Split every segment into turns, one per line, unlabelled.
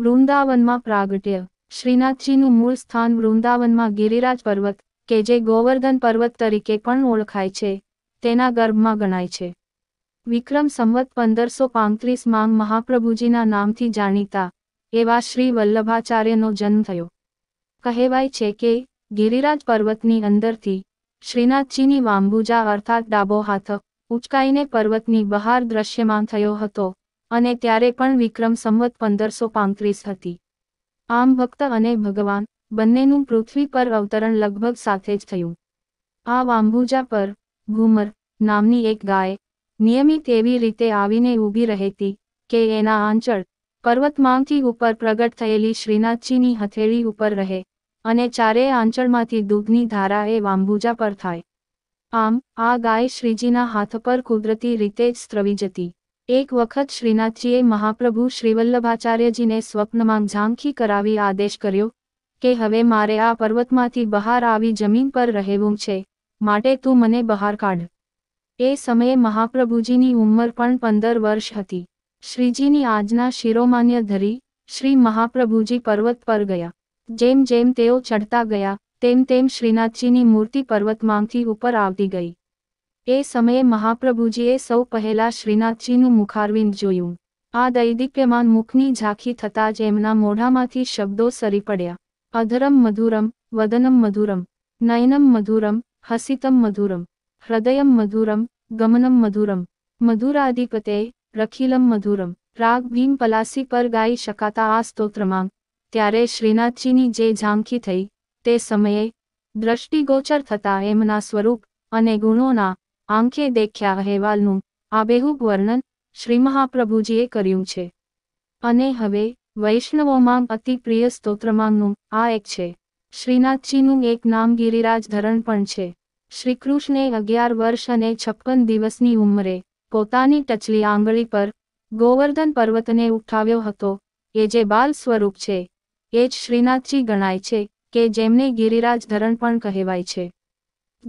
વૃંદાવનમાં પ્રાગટ્ય શ્રીનાથજીનું મૂળ સ્થાન વૃંદાવનમાં ગિરિરાજ પર્વત કે જે ગોવર્ધન પર્વત તરીકે પણ ઓળખાય છે તેના ગર્ભમાં ગણાય છે વિક્રમ સંવત પંદરસો પાંત્રીસમાં મહાપ્રભુજીના નામથી જાણીતા એવા શ્રી વલ્લભાચાર્યનો જન્મ થયો કહેવાય છે કે ગિરિરાજ પર્વતની અંદરથી શ્રીનાથજીની વાંબુજા અર્થાત ડાબો હાથ ઉચકાઈને પર્વતની બહાર દ્રશ્યમાન થયો હતો અને ત્યારે પણ વિક્રમ સંવત પંદરસો પાંત્રીસ હતી આમ ભક્ત અને ભગવાન બંનેનું પૃથ્વી પર અવતરણ લગભગ સાથે જ થયું આ વાંભુજા પર ઘુમર નામની એક ગાય નિયમિત એવી રીતે આવીને ઊભી રહેતી કે એના આંચળ પર્વતમાંથી ઉપર પ્રગટ થયેલી શ્રીનાથજીની હથેળી ઉપર રહે અને ચારેય આંચળમાંથી દૂધની ધારા એ વાંભુજા પર થાય આમ આ ગાય શ્રીજીના હાથ પર કુદરતી રીતે જ સ્ત્રવી જતી એક વખત શ્રીનાથજીએ મહાપ્રભુ શ્રીવલ્લભાચાર્યજીને સ્વપ્નમાં ઝાંખી કરાવી આદેશ કર્યો કે હવે મારે આ પર્વતમાંથી બહાર આવી જમીન પર રહેવું છે માટે તું મને બહાર કાઢ એ સમયે મહાપ્રભુજીની ઉંમર પણ પંદર વર્ષ હતી શ્રીજીની આજના શિરોમાન્ય ધરી શ્રી મહાપ્રભુજી પર્વત પર ગયા જેમ જેમ તેઓ ચઢતા ગયા તેમ તેમ શ્રીનાથજીની મૂર્તિ પર્વતમાંથી ઉપર આવતી ગઈ એ સમયે મહાપ્રભુજીએ સૌ પહેલા શ્રીનાથજીનું મુખારવિંદ જોયું આ દૈદિપ્યમાન મુખની ઝાંખી થતાં જ એમના મોઢામાંથી શબ્દો સરી પડ્યા અધરમ મધુરમ વદનમ મધુરમ નયનમ મધુરમ હસિતમ મધુરમ હૃદયમ મધુરમ ગમનમ મધુરમ મધુરાધિપતે રખીલમ મધુરમ રાગ ભીમ પલાસી પર ગાઈ શકાતા આ સ્તોત્રમાં ત્યારે શ્રીનાથજીની જે ઝાંખી થઈ તે સમયે દ્રષ્ટિગોચર થતા એમના સ્વરૂપ અને ગુણોના આંખે દેખ્યા અહેવાલનું આબેહૂબ વર્ણન શ્રી મહાપ્રભુજીએ કર્યું છે અને હવે વૈષ્ણવોમાં અતિ પ્રિય સ્તોત્રમાંનું આ એક છે શ્રીનાથજીનું એક નામ ગિરિરાજ ધરણ પણ છે શ્રીકૃષ્ણે અગિયાર વર્ષ અને છપ્પન દિવસની ઉંમરે પોતાની ટચલી આંગળી પર ગોવર્ધન પર્વતને ઉઠાવ્યો હતો એ જે બાલ સ્વરૂપ છે એ જ શ્રીનાથજી ગણાય છે કે જેમને ગિરિરાજ ધરણ પણ કહેવાય છે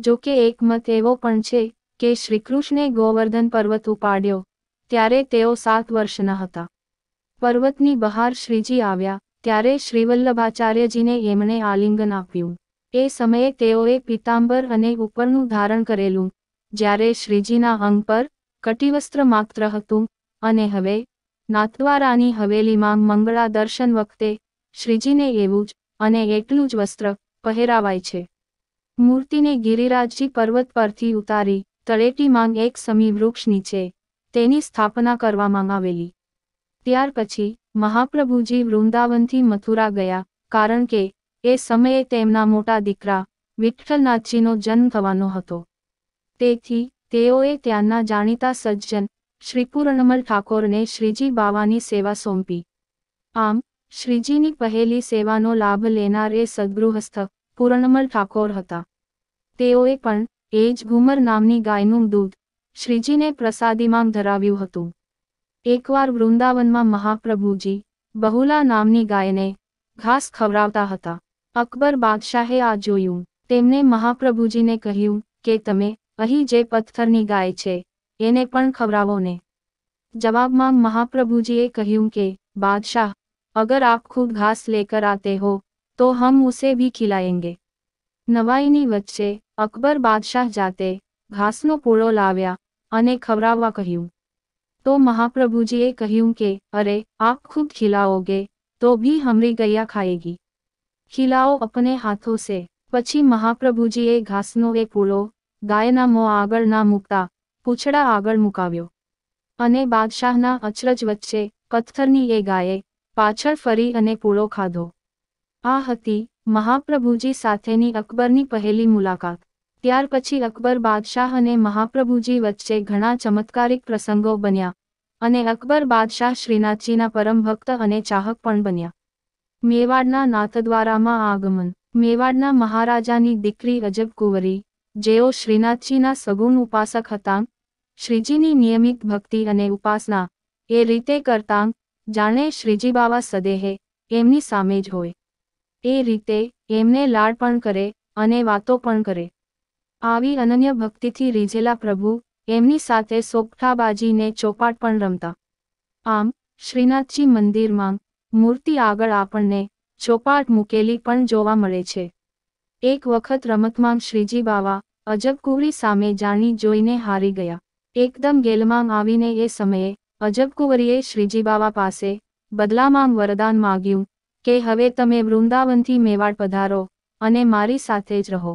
જોકે એક મત એવો પણ છે કે શ્રીકૃષ્ણે ગોવર્ધન પર્વત ઉપાડ્યો ત્યારે તેઓ સાત વર્ષના હતા પર્વતની બહાર શ્રીજી આવ્યા ત્યારે શ્રીવલ્લભાચાર્યજીને એમણે આલિંગન આપ્યું એ સમયે તેઓએ પીતાંબર અને ઉપરનું ધારણ કરેલું જ્યારે શ્રીજીના અંગ પર કટિવસ્ત્ર માત્ર હતું અને હવે નાથદ્વારાની હવેલીમાં મંગળા દર્શન વખતે શ્રીજીને એવું જ અને એટલું જ વસ્ત્ર પહેરાવાય છે મૂર્તિને ગિરિરાજજી પર્વત પરથી ઉતારી તળેટી માંગ એક સમી વૃક્ષ નીચે તેની સ્થાપના કરવામાં આવેલી ત્યાર પછી મહાપ્રભુજી વૃંદાવનથી મથુરા ગયા કારણ કે એ સમયે તેમના મોટા દીકરા વિઠ્ઠલનાથજીનો જન્મ થવાનો હતો તેથી તેઓએ ત્યાંના જાણીતા સજ્જન શ્રીપુરણમલ ઠાકોરને શ્રીજી બાવાની સેવા સોંપી આમ શ્રીજીની પહેલી સેવાનો લાભ લેનાર એ સદગૃહસ્થ પૂર્ણમલ ઠાકોર હતા તેઓએ પણ એ જ ઘુમર નામની ગાયનું દૂધ શ્રીજીને પ્રસાદીમાં ધરાવ્યું હતું એકવાર વૃંદાવનમાં મહાપ્રભુજી બહુલા નામની ગાયને ઘાસ ખવડાવતા હતા અકબર બાદશાહે આ જોયું તેમને મહાપ્રભુજીને કહ્યું કે તમે અહીં જે પથ્થરની ગાય છે એને પણ ખવડાવો ને જવાબમાં મહાપ્રભુજીએ કહ્યું કે બાદશાહ અગર આપ ખુદ ઘાસ લેકર આતે હો તો હમ ઉસે ભી ખિલાએંગે નવાઈની વચ્ચે અકબર બાદશાહ જાતે ઘાસનો પૂળો લાવ્યા અને ખવડાવવા કહ્યું તો મહાપ્રભુજીએ કહ્યું કે અરે આપ ખૂબ ખिलाओगे તો ભી હમરી ગૈયા ખાએગી ખिलाओ અપને હાથો સે પછી મહાપ્રભુજીએ ઘાસનો એ પૂળો ગાયના મોં આગળ ના મૂકતા પૂછડા આગળ મુકાવ્યો અને બાદશાહના અચરજ વચ્ચે પથ્થરની એ ગાયે પાછળ ફરી અને પૂળો ખાધો આ હતી મહાપ્રભુજી સાથેની અકબરની પહેલી મુલાકાત ત્યાર પછી અકબર બાદશાહ અને મહાપ્રભુજી વચ્ચે ઘણા ચમત્કારિક પ્રસંગો બન્યા અને અકબર બાદશાહ શ્રીનાથજીના પરમ ભક્ત અને ચાહક પણ બન્યા મેવાડના નાથદ્વારામાં આગમન મેવાડના મહારાજાની દીકરી અજબ કુંવરી જેઓ શ્રીનાથજીના સગુણ ઉપાસક હતા શ્રીજીની નિયમિત ભક્તિ અને ઉપાસના એ રીતે કરતાં જાણે શ્રીજી બાવા સદેહે એમની સામે જ હોય એ રીતે એમને લાડ પણ કરે અને વાતો પણ કરે આવી અનન્ય ભક્તિથી રીઝેલા પ્રભુ એમની સાથે સોપઠાબાજીને ચોપાટ પણ રમતા આમ શ્રીનાથજી મંદિરમાં મૂર્તિ આગળ આપણને ચોપાટ મૂકેલી પણ જોવા મળે છે એક વખત રમતમાં શ્રીજી બાવા અજબકુવરી સામે જાણી જોઈને હારી ગયા એકદમ ગેલમાં આવીને એ સમયે અજબકુવરીએ શ્રીજી બાવા પાસે બદલામાં વરદાન માગ્યું કે હવે તમે વૃંદાવનથી મેવાડ પધારો અને મારી સાથે જ રહો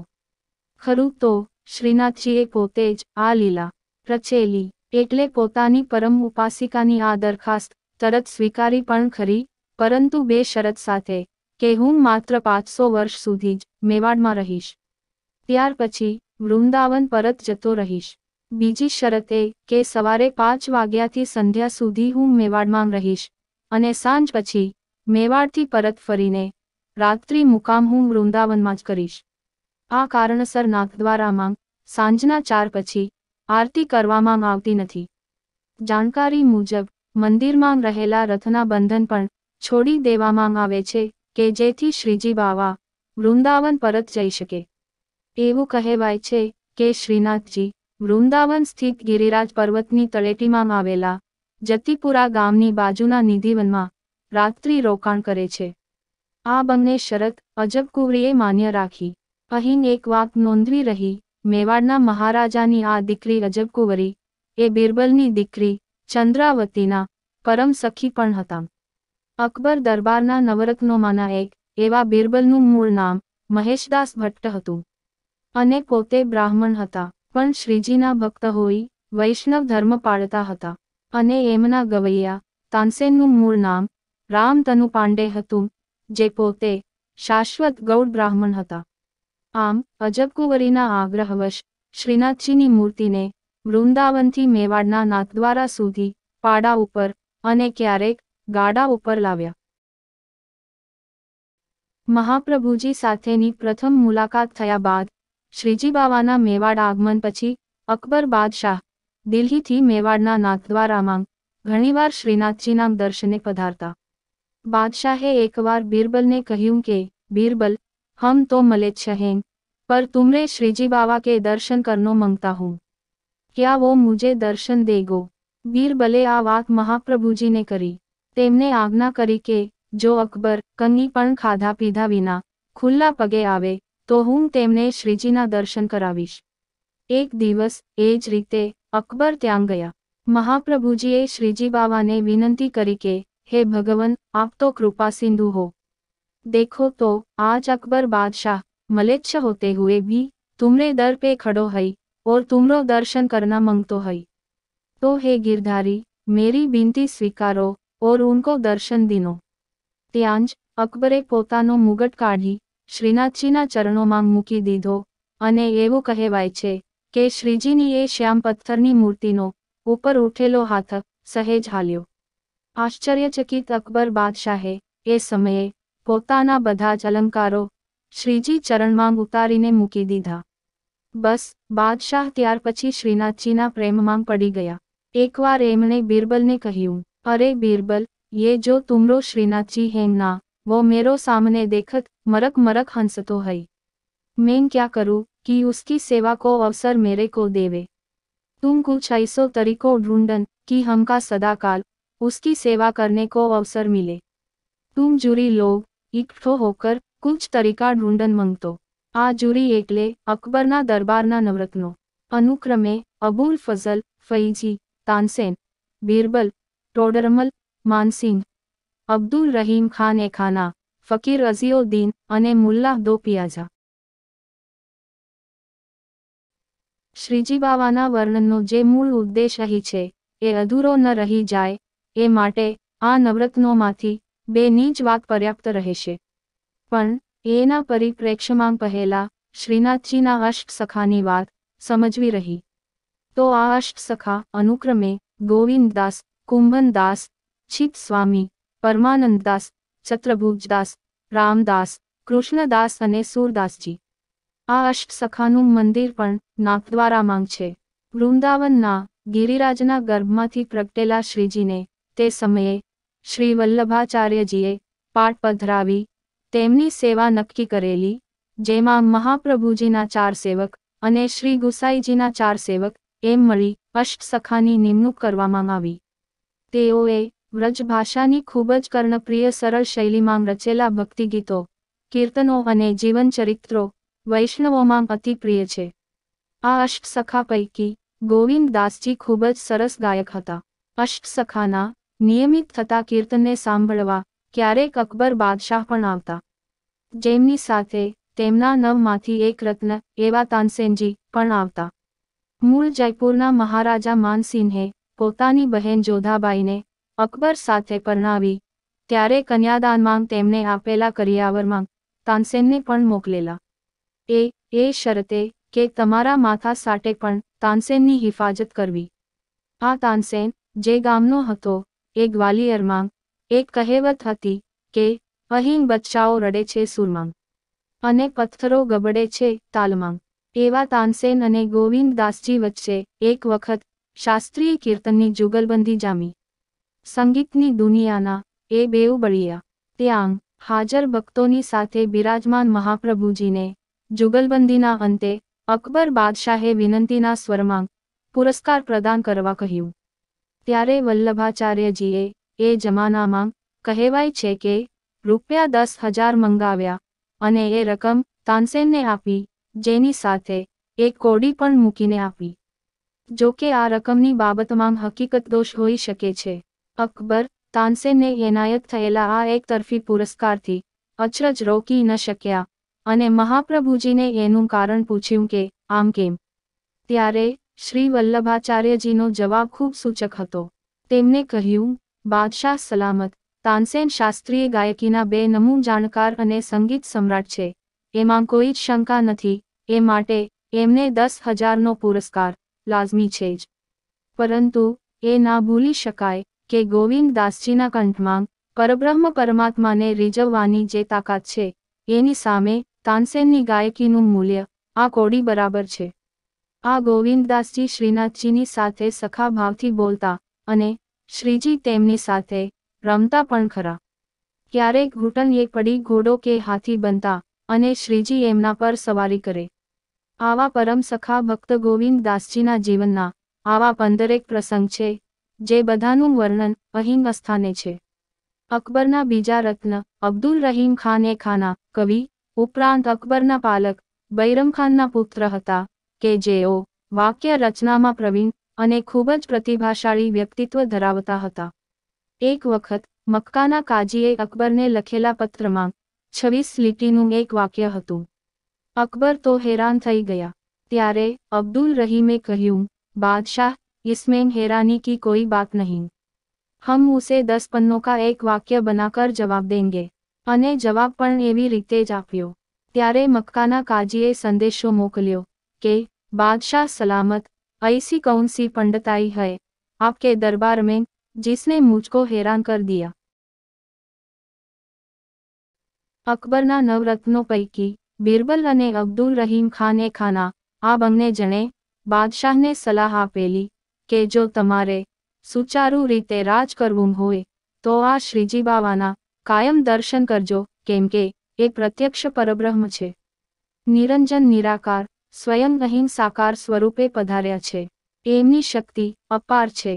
ખરું તો શ્રીનાથજીએ પોતે જ આ લીલા પ્રચેલી એટલે પોતાની પરમ ઉપાસિકાની આ દરખાસ્ત તરત સ્વીકારી પણ ખરી પરંતુ બે શરત સાથે કે હું માત્ર પાંચસો વર્ષ સુધી જ મેવાડમાં રહીશ ત્યાર પછી વૃંદાવન પરત જતો રહીશ બીજી શરતે કે સવારે પાંચ વાગ્યાથી સંધ્યા સુધી હું મેવાડમાં રહીશ અને સાંજ પછી મેવાડથી પરત ફરીને રાત્રિ મુકામ હું વૃંદાવનમાં જ કરીશ આ કારણસર નાથદ્વારામાં સાંજના ચાર પછી આરતી કરવામાં આવતી નથી જાણકારી મુજબ મંદિરમાં રહેલા રથના બંધન પણ છોડી દેવામાં આવે છે કે જેથી શ્રીજી બાવા વૃંદાવન પરત જઈ શકે એવું કહેવાય છે કે શ્રીનાથજી વૃંદાવન સ્થિત ગિરિરાજ પર્વતની તળેટીમાં આવેલા જતીપુરા ગામની બાજુના નિધિવનમાં રાત્રિ રોકાણ કરે છે આ બંને શરત અજબ કુંવરીએ માન્ય રાખી અહીં એક વાત નોંધવી રહી મેવાડના મહારાજાની આ દીકરી અજબ કુંવરી એ બિરબલની દીકરી ચંદ્રાવતીના પરમ સખી પણ હતા અકબર દરબારના નવરત્નોમાંના એક એવા બિરબલનું મૂળ નામ મહેશદાસ ભટ્ટ હતું અને પોતે બ્રાહ્મણ હતા પણ શ્રીજીના ભક્ત હોઈ વૈષ્ણવ ધર્મ પાળતા હતા અને એમના ગવૈયા તાનસેનનું મૂળ નામ રામ તનુ પાંડે હતું જે પોતે શાશ્વત ગૌડ બ્રાહ્મણ હતા આમ અજબકુંવરીના આગ્રહવશ શ્રીનાથજીની મૂર્તિને વૃંદાવનથી મેવાડના નાથદ્વારા સુધી પાડા ઉપર અને ક્યારેક ગાડા ઉપર લાવ્યા મહાપ્રભુજી સાથેની પ્રથમ મુલાકાત થયા બાદ શ્રીજી બાવાના મેવાડ આગમન પછી અકબર બાદશાહ દિલ્હીથી મેવાડના નાથદ્વારામાં ઘણીવાર શ્રીનાથજીના દર્શને પધારતા બાદશાહે એકવાર બીરબલને કહ્યું કે બીરબલ હમ તો મલે છહેંગ पर तुमरे श्रीजी बाबा के दर्शन करनो मांगता हूँ क्या वो मुझे दर्शन देगो બીરબલે આ વાત મહાપ્રભુજીને કરી તેમને આજ્ઞા કરી કે જો અકબર કંગી પણ ખાધા પીધા વિના ખુલ્લા પગે આવે તો હું તેમને શ્રીજીના દર્શન કરાવીશ એક દિવસ એ જ રીતે અકબર ત્યાં ગયા મહાપ્રભુજીએ શ્રીજી બાવાને વિનંતી કરી કે હે ભગવન આપ તો કૃપા સિંધુ હો देखो तो आज अकबर बादशाह मलेच्छ होते हुए भी तुमरे दर पे खड़ो है और तुमरो दर्शन करना मांगतो है तो हे गिरधारी मेरी बिनती स्वीकारो और उनको दर्शन दिनो ત્યાંજ અકબરે પોતાનો મુગટ કાઢી શ્રીનાથજીના ચરણોમાં મૂકી દીધો અને એવું કહેવાય છે કે શ્રીજીની એ શ્યામ પથ્થરની મૂર્તિનો ઉપર ઉઠેલો હાથ સહેજ હાલ્યો आश्चर्यचकित अकबर बादशाह ए समय पोताना बधा ज अलंकारों श्रीजी चरणमांग उतारी ने मूकी दीधा बस बादशाह त्यार पी श्रीनाथजी प्रेममांग पड़ी गया एक बार एमने बीरबल ने कहू अरे बीरबल ये जो तुमरो श्रीनाथ जी हैं ना वो मेरो सामने देखत मरक मरक हंस तो है मैं क्या करूँ कि उसकी सेवा को अवसर मेरे को देवे तुम कुछ ऐसो तरीको ढूंढन कि हमका सदाकाल उसकी सेवा करने को अवसर मिले तुम जूरी लोग इकट्ठो होकर कुछ तरीका ढूंढन मंगतो આ જુરી એટલે અકબરના દરબારના નવરત્નો અનુક્રમે અબુલ ફઝલ ફૈજી તાનસેન બિરબલ ટોડરમલ માનસિંહ અબ્દુલ રહીમ ખાન એ ખાના ફકીર અઝીઉદ્દીન અને મુલ્લા દો પિયાજા શ્રીજી બાવાના વર્ણનનો જે મૂળ ઉદ્દેશ અહીં છે એ અધૂરો ન રહી જાય એ માટે આ નવરત્નોમાંથી બે નીચ વાત પર્યાપ્ત રહેશે પણ એના પરિપ્રેક્ષ્યમાં પહેલા શ્રીનાથજીના અષ્ટ સખાની વાત સમજવી રહી તો આ અષ્ટ સખા અનુક્રમે ગોવિંદદાસ કુંભનદાસ છીત સ્વામી પરમાનંદદાસ ચત્રભુજદાસ રામદાસ કૃષ્ણદાસ અને સૂરદાસજી આ અષ્ટ સખાનું મંદિર પણ નાથદ્વારામાં છે વૃંદાવનના ગિરિરાજના ગર્ભમાંથી પ્રગટેલા શ્રીજીને તે સમયે શ્રી વલ્લભાચાર્યજીએ પાઠ પધરાવી તેમની સેવા નક્કી કરેલી જેમાં મહાપ્રભુજીના ચાર સેવક અને શ્રી ગુસાઈજીના ચાર સેવક એમ મળી અષ્ટ સખાની નિમણૂક કરવામાં આવી તેઓએ વ્રજભાષાની ખૂબ જ કર્ણપ્રિય સરળ શૈલીમાં રચેલા ભક્તિગીતો કીર્તનો અને જીવનચરિત્રો વૈષ્ણવોમાં અતિ પ્રિય છે આ અષ્ટ સખા પૈકી ગોવિંદ દાસજી ખૂબ જ સરસ ગાયક હતા અષ્ટ સખાના નિયમિત થતા કીર્તનને સાંભળવા ક્યારેક અકબર બાદશાહ પણ આવતા જેમની સાથે તેમના નવમાંથી એક રત્ન એવા તાનસેનજી પણ આવતા મૂળ જયપુરના મહારાજા માનસિંહે પોતાની બહેન જોધાબાઈને અકબર સાથે પરણાવી ત્યારે કન્યાદાનમાં તેમને આપેલા કરિયાવરમાં તાનસેનને પણ મોકલેલા એ એ શરતે કે તમારા માથા સાટે પણ તાનસેનની હિફાજત કરવી આ તાનસેન જે ગામનો હતો એ ગ્વાલિયરમાં એક કહેવત હતી કે અહીં બચ્ચાઓ રડે છે સુરમાં અને પથ્થરો ગબડે છે તાલમાં એવા તાનસેન અને ગોવિંદદાસજી વચ્ચે એક વખત શાસ્ત્રીય કીર્તનની જુગલબંધી જામી સંગીતની દુનિયાના એ બેઉ બળિયા ત્યાં હાજર ભક્તોની સાથે બિરાજમાન મહાપ્રભુજીને જુગલબંધીના અંતે અકબર બાદશાહે વિનંતીના સ્વરમાં પુરસ્કાર પ્રદાન કરવા કહ્યું ત્યારે વલ્લભાચાર્યજીએ એ જમાનામાં કહેવાય છે કે રૂપિયા દસ હજાર મંગાવ્યા અને એ રકમ તાનસેનને આપી જેની સાથે એક કોડી પણ મૂકીને આપી જો કે આ રકમની બાબતમાં હકીકત દોષ હોઈ શકે છે અકબર તાનસેનને એનાયત થયેલા આ એક તરફી પુરસ્કારથી અચરજ રોકી ન શક્યા અને મહાપ્રભુજીને એનું કારણ પૂછ્યું કે આમ કેમ ત્યારે શ્રી વલ્લભાચાર્યજીનો જવાબ ખૂબ સૂચક હતો તેમણે કહ્યું બાદશાહ સલામત તાનસેન શાસ્ત્રીય ગાયકીના બે નમૂ જાણકાર અને સંગીત સમ્રાટ છે એમાં કોઈ જ શંકા નથી એ માટે એમને દસ હજારનો પુરસ્કાર લાઝમી છે જ પરંતુ એ ના ભૂલી શકાય કે ગોવિંદ દાસજીના કંઠમાં પરબ્રહ્મ પરમાત્માને રીઝવવાની જે તાકાત છે એની સામે તાનસેનની ગાયકીનું મૂલ્ય આ કોડી બરાબર છે આ ગોવિંદદાસજી શ્રીનાથજીની સાથે સખા ભાવથી બોલતા અને શ્રીજી તેમની સાથે રમતા પણ ખરા ક્યારેક ઘૂંટણીએ પડી ઘોડો કે હાથી બનતા અને શ્રીજી એમના પર સવારી કરે આવા પરમ સખા ભક્ત ગોવિંદદાસજીના જીવનના આવા પંદરેક પ્રસંગ છે જે બધાનું વર્ણન અહીં અસ્થાને છે અકબરના બીજા રત્ન અબ્દુલ રહીમ ખાન એ ખાના કવિ ઉપરાંત અકબરના પાલક બૈરમ ખાનના પુત્ર હતા કે જેઓ વાક્ય રચનામાં પ્રવીણ અને ખૂબ જ પ્રતિભાશાળી વ્યક્તિત્વ ધરાવતા હતા એક વખત મક્કાના કાજીએ અકબરને લખેલા પત્રમાં છવ્વીસ લીટીનું એક વાક્ય હતું અકબર તો હેરાન થઈ ગયા ત્યારે અબ્દુલ રહીમે કહ્યું બાદશાહ इसमें હેરાની કી કોઈ बात નહીં હમ ઉસે દસ પન્નો કા એક વાક્ય બનાકર જવાબ દેંગે અને જવાબ પણ એવી રીતે જ આપ્યો ત્યારે મક્કાના કાજીએ સંદેશો મોકલ્યો કે બાદશાહ સલામત ऐसी कौन सी पंडताई है आपके दरबार में जिसने मुझको हैरान कर दिया અકબરના નવરત્નો પૈકી બિરબલ અને અબ્દુલ રહીમ ખાને ખાના આ બંને જણે બાદશાહને સલાહ આપેલી કે જો તમારે સુચારુ રીતે રાજ કરવું હોય તો આ શ્રીજી બાવાના કાયમ દર્શન કરજો કેમ કે એ પ્રત્યક્ષ પરબ્રહ્મ છે નિરંજન નિરાકાર સ્વયં અહીં સાકાર સ્વરૂપે પધાર્યા છે એમની શક્તિ અપાર છે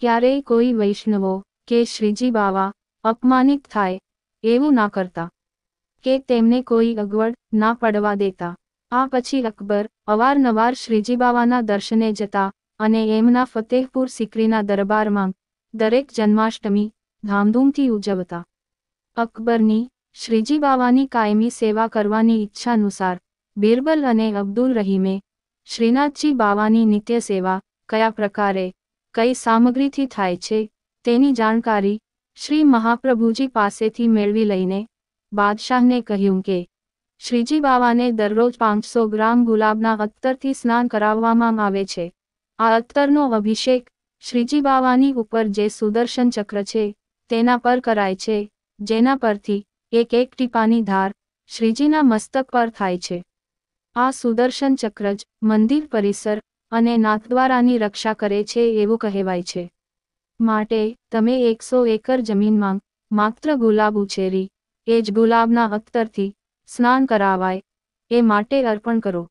ક્યારેય કોઈ વૈષ્ણવો કે શ્રીજી બાવા અપમાનિત થાય એવું ના કરતા કે તેમને કોઈ અગવડ ના પડવા દેતા આ પછી અકબર અવારનવાર શ્રીજી બાવાના દર્શને જતા અને એમના ફતેહપુર સિકરીના દરબારમાં દરેક જન્માષ્ટમી ધામધૂમથી ઉજવતા અકબરની શ્રીજી બાવાની કાયમી સેવા કરવાની ઈચ્છા અનુસાર બિરબલ અને અબ્દુલ રહીમે શ્રીનાથજી બાવાની નિત્ય સેવા કયા પ્રકારે કઈ સામગ્રીથી થાય છે તેની જાણકારી શ્રી મહાપ્રભુજી પાસેથી મેળવી લઈને બાદશાહને કહ્યું કે શ્રીજી બાવાને દરરોજ પાંચસો ગ્રામ ગુલાબના અત્તરથી સ્નાન કરાવવામાં આવે છે આ અત્તરનો અભિષેક શ્રીજી બાવાની ઉપર જે સુદર્શન ચક્ર છે તેના પર કરાય છે જેના પરથી એક એક ટીપાની ધાર શ્રીજીના મસ્તક પર થાય છે આ સુદર્શન ચક્રજ મંદિર પરિસર અને નાથદ્વારાની રક્ષા કરે છે એવું કહેવાય છે માટે તમે એકસો એકર જમીનમાં માત્ર ગુલાબ ઉછેરી એ જ ગુલાબના અખ્તરથી સ્નાન કરાવાય એ માટે અર્પણ કરો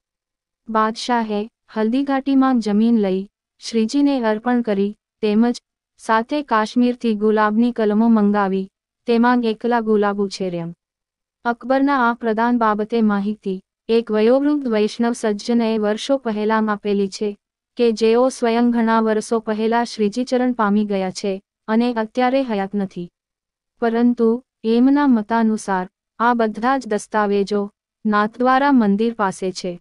બાદશાહે હલ્દીઘાટીમાં જમીન લઈ શ્રીજીને અર્પણ કરી તેમજ સાથે કાશ્મીરથી ગુલાબની કલમો મંગાવી તેમાં એકલા ગુલાબ ઉછેર્યા અકબરના આ પ્રદાન બાબતે માહિતી એક વયોવૃદ્ધ વૈષ્ણવ સજ્જને વર્ષો પહેલાં આપેલી છે કે જેઓ સ્વયં ઘણા વર્ષો પહેલાં શ્રીજીચરણ પામી ગયા છે અને અત્યારે હયાત નથી પરંતુ એમના મતાનુસાર આ બધા જ દસ્તાવેજો નાથદ્વારા મંદિર પાસે છે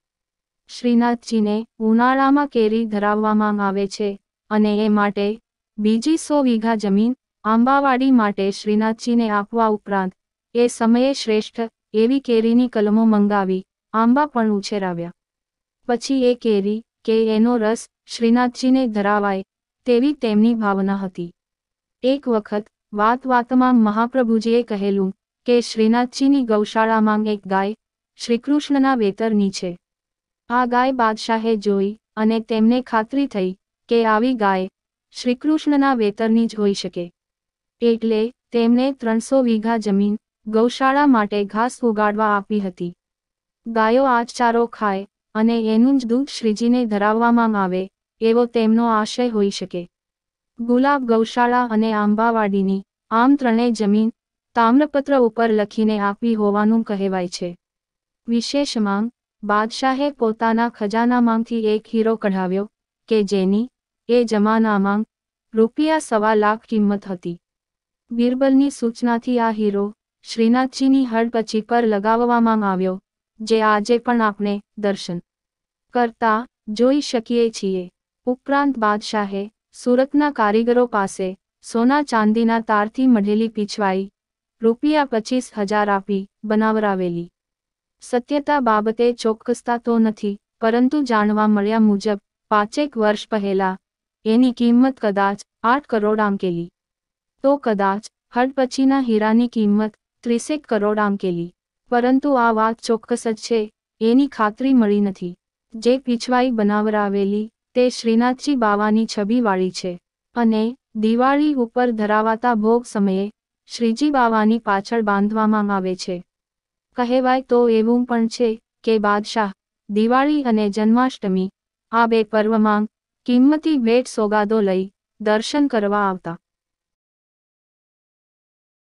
શ્રીનાથજીને ઉનાળામાં કેરી ધરાવવામાં આવે છે અને એ માટે બીજી સો વીઘા જમીન આંબાવાડી માટે શ્રીનાથજીને આપવા ઉપરાંત એ સમયે શ્રેષ્ઠ એવી કેરીની કલમો મંગાવી આંબા પણ ઉછેરાવ્યા પછી એ કેરી કે એનો રસ શ્રીનાથજીને ધરાવાય તેવી તેમની ભાવના હતી એક વખત વાત વાતમાં મહાપ્રભુજીએ કહેલું કે શ્રીનાથજીની ગૌશાળામાં એક ગાય શ્રીકૃષ્ણના વેતરની છે આ ગાય બાદશાહે જોઈ અને તેમને ખાતરી થઈ કે આવી ગાય શ્રીકૃષ્ણના વેતરની જ હોઈ શકે એટલે તેમને ત્રણસો વીઘા જમીન ગૌશાળા માટે ઘાસ ઉગાડવા આપી હતી ગાયો આ ખાય અને એનું જ દૂધ શ્રીજીને ધરાવવામાં આવે એવો તેમનો આશય હોઈ શકે ગુલાબ ગૌશાળા અને આંબાવાડીની આમ ત્રણેય જમીન તામ્રપત્ર ઉપર લખીને આપવી હોવાનું કહેવાય છે વિશેષ માંગ બાદશાહે પોતાના ખજાનામાંથી એક હીરો કઢાવ્યો કે જેની એ જમાનામાં રૂપિયા સવા લાખ કિંમત હતી બિરબલની સૂચનાથી આ હીરો શ્રીનાથજીની હડપચી પર લગાવવામાં આવ્યો જે આજે પણ આપણે દર્શન કરતા જોઈ શકીએ છીએ ઉપરાંત બાદશાહે સુરતના કારીગરો પાસે સોના ચાંદીના તારથી મઢેલી પીછવાઈ રૂપિયા પચીસ હજાર આપી બનાવરાવેલી સત્યતા બાબતે ચોક્કસતા તો નથી પરંતુ જાણવા મળ્યા મુજબ પાંચેક વર્ષ પહેલા એની કિંમત કદાચ આઠ કરોડ આંકેલી તો કદાચ હડ હીરાની કિંમત ત્રીસેક કરોડ આંકેલી પરંતુ આ વાત ચોક્કસ જ છે એની ખાતરી મળી નથી જે પીછવાઈ બનાવર આવેલી તે શ્રીનાથજી બાવાની છબીવાળી છે અને દિવાળી ઉપર ધરાવાતા ભોગ સમયે શ્રીજી બાવાની પાછળ બાંધવામાં આવે છે કહેવાય તો એવું પણ છે કે બાદશાહ દિવાળી અને જન્માષ્ટમી આ બે પર્વમાં કિંમતી ભેટ સોગાદો લઈ દર્શન કરવા આવતા